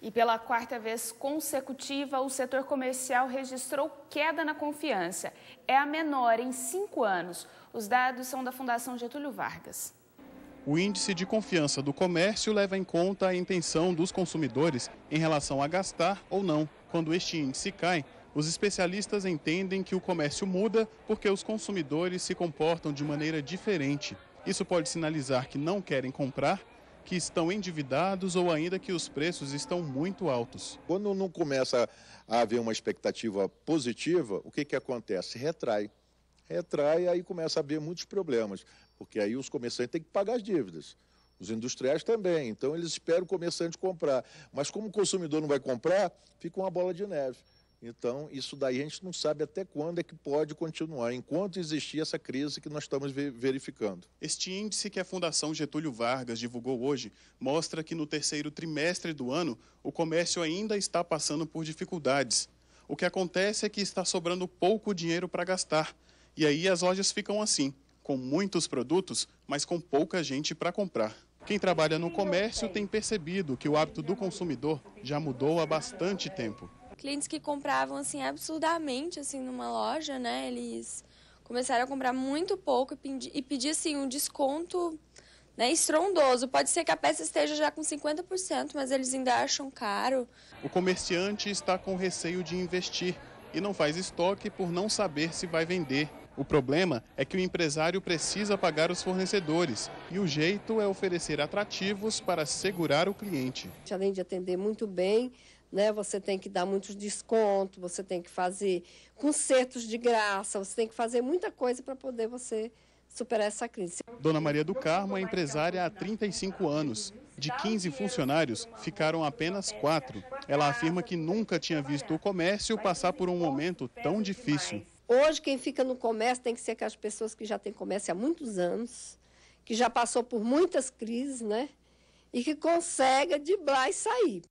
E pela quarta vez consecutiva, o setor comercial registrou queda na confiança. É a menor em cinco anos. Os dados são da Fundação Getúlio Vargas. O índice de confiança do comércio leva em conta a intenção dos consumidores em relação a gastar ou não. Quando este índice cai, os especialistas entendem que o comércio muda porque os consumidores se comportam de maneira diferente. Isso pode sinalizar que não querem comprar que estão endividados ou ainda que os preços estão muito altos. Quando não começa a haver uma expectativa positiva, o que, que acontece? Retrai. Retrai e aí começa a haver muitos problemas, porque aí os comerciantes têm que pagar as dívidas. Os industriais também, então eles esperam o comerciante comprar. Mas como o consumidor não vai comprar, fica uma bola de neve. Então, isso daí a gente não sabe até quando é que pode continuar, enquanto existir essa crise que nós estamos verificando. Este índice que a Fundação Getúlio Vargas divulgou hoje mostra que no terceiro trimestre do ano, o comércio ainda está passando por dificuldades. O que acontece é que está sobrando pouco dinheiro para gastar. E aí as lojas ficam assim, com muitos produtos, mas com pouca gente para comprar. Quem trabalha no comércio tem percebido que o hábito do consumidor já mudou há bastante tempo clientes que compravam assim absurdamente assim numa loja, né? Eles começaram a comprar muito pouco e pedir, e pedir assim um desconto né, estrondoso. Pode ser que a peça esteja já com 50%, mas eles ainda acham caro. O comerciante está com receio de investir e não faz estoque por não saber se vai vender. O problema é que o empresário precisa pagar os fornecedores e o jeito é oferecer atrativos para segurar o cliente. Além de atender muito bem, né? Você tem que dar muitos descontos, você tem que fazer concertos de graça, você tem que fazer muita coisa para poder você superar essa crise. Dona Maria do Carmo é empresária há 35 anos. De 15 funcionários, ficaram apenas quatro. Ela afirma que nunca tinha visto o comércio passar por um momento tão difícil. Hoje, quem fica no comércio tem que ser aquelas pessoas que já têm comércio há muitos anos, que já passou por muitas crises, né? E que consegue driblar e sair.